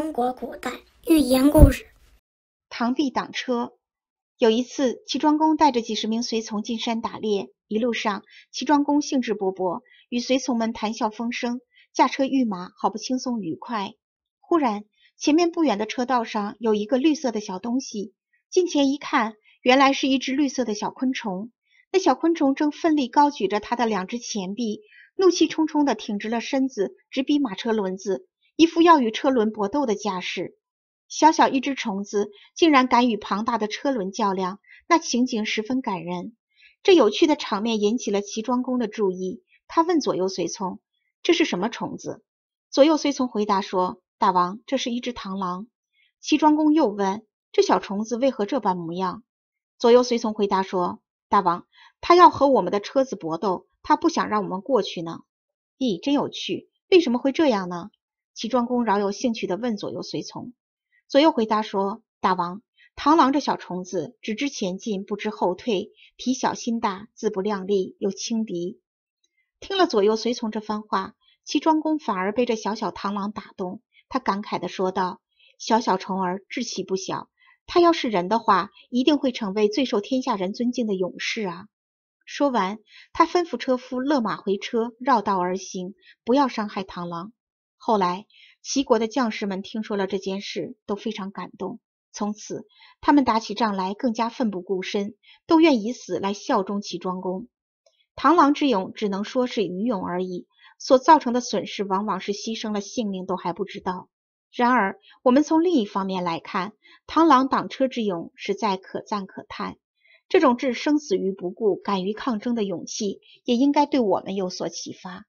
中国古代寓言故事《螳臂挡车》。有一次，齐庄公带着几十名随从进山打猎，一路上，齐庄公兴致勃勃，与随从们谈笑风生，驾车御马，好不轻松愉快。忽然，前面不远的车道上有一个绿色的小东西，近前一看，原来是一只绿色的小昆虫。那小昆虫正奋力高举着它的两只前臂，怒气冲冲地挺直了身子，直逼马车轮子。一副要与车轮搏斗的架势，小小一只虫子竟然敢与庞大的车轮较量，那情景十分感人。这有趣的场面引起了齐庄公的注意，他问左右随从：“这是什么虫子？”左右随从回答说：“大王，这是一只螳螂。”齐庄公又问：“这小虫子为何这般模样？”左右随从回答说：“大王，它要和我们的车子搏斗，它不想让我们过去呢。”咦，真有趣，为什么会这样呢？齐庄公饶有兴趣地问左右随从：“左右，回答说，大王，螳螂这小虫子只知前进，不知后退，脾小心大，自不量力又轻敌。”听了左右随从这番话，齐庄公反而被这小小螳螂打动，他感慨地说道：“小小虫儿志气不小，他要是人的话，一定会成为最受天下人尊敬的勇士啊！”说完，他吩咐车夫勒马回车，绕道而行，不要伤害螳螂。后来，齐国的将士们听说了这件事，都非常感动。从此，他们打起仗来更加奋不顾身，都愿以死来效忠齐庄公。螳螂之勇，只能说是愚勇而已，所造成的损失，往往是牺牲了性命都还不知道。然而，我们从另一方面来看，螳螂挡车之勇，实在可赞可叹。这种置生死于不顾、敢于抗争的勇气，也应该对我们有所启发。